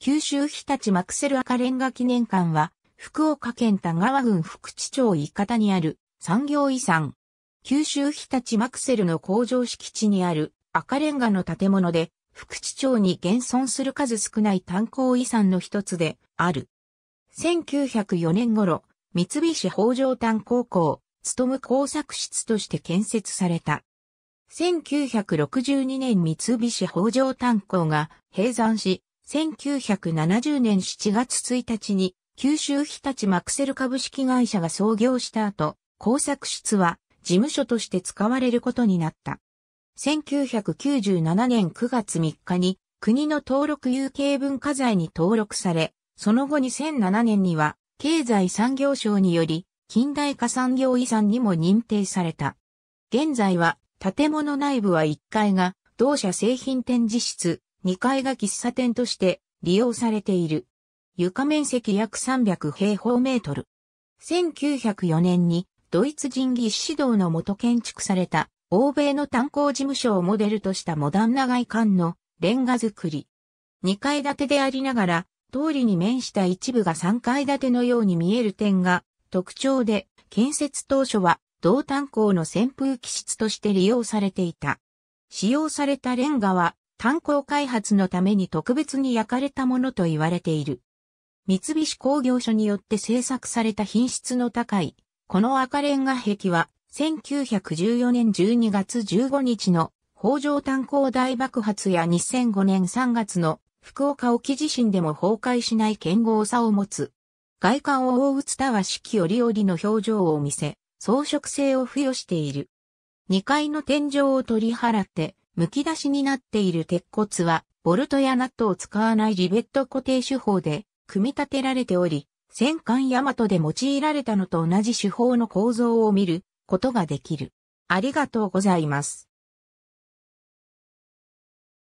九州日立マクセル赤レンガ記念館は、福岡県田川郡福地町伊方にある産業遺産。九州日立マクセルの工場敷地にある赤レンガの建物で、福地町に現存する数少ない炭鉱遺産の一つである。1904年頃、三菱北条炭鉱を務工作室として建設された。1962年三菱北条炭鉱が閉山し、1970年7月1日に九州日立マクセル株式会社が創業した後、工作室は事務所として使われることになった。1997年9月3日に国の登録有形文化財に登録され、その後2007年には経済産業省により近代化産業遺産にも認定された。現在は建物内部は1階が同社製品展示室、2階が喫茶店として利用されている。床面積約300平方メートル。1904年にドイツ人技師指導のもと建築された欧米の炭鉱事務所をモデルとしたモダンな外観のレンガ造り。2階建てでありながら、通りに面した一部が3階建てのように見える点が特徴で、建設当初は同炭鉱の扇風機室として利用されていた。使用されたレンガは炭鉱開発のために特別に焼かれたものと言われている。三菱工業所によって製作された品質の高い、この赤レンガ壁は、1914年12月15日の北条炭鉱大爆発や2005年3月の福岡沖地震でも崩壊しない堅豪さを持つ。外観を覆うツタは四季折々の表情を見せ、装飾性を付与している。2階の天井を取り払って、剥き出しになっている鉄骨は、ボルトやナットを使わないリベット固定手法で組み立てられており、戦艦ヤマトで用いられたのと同じ手法の構造を見ることができる。ありがとうございます。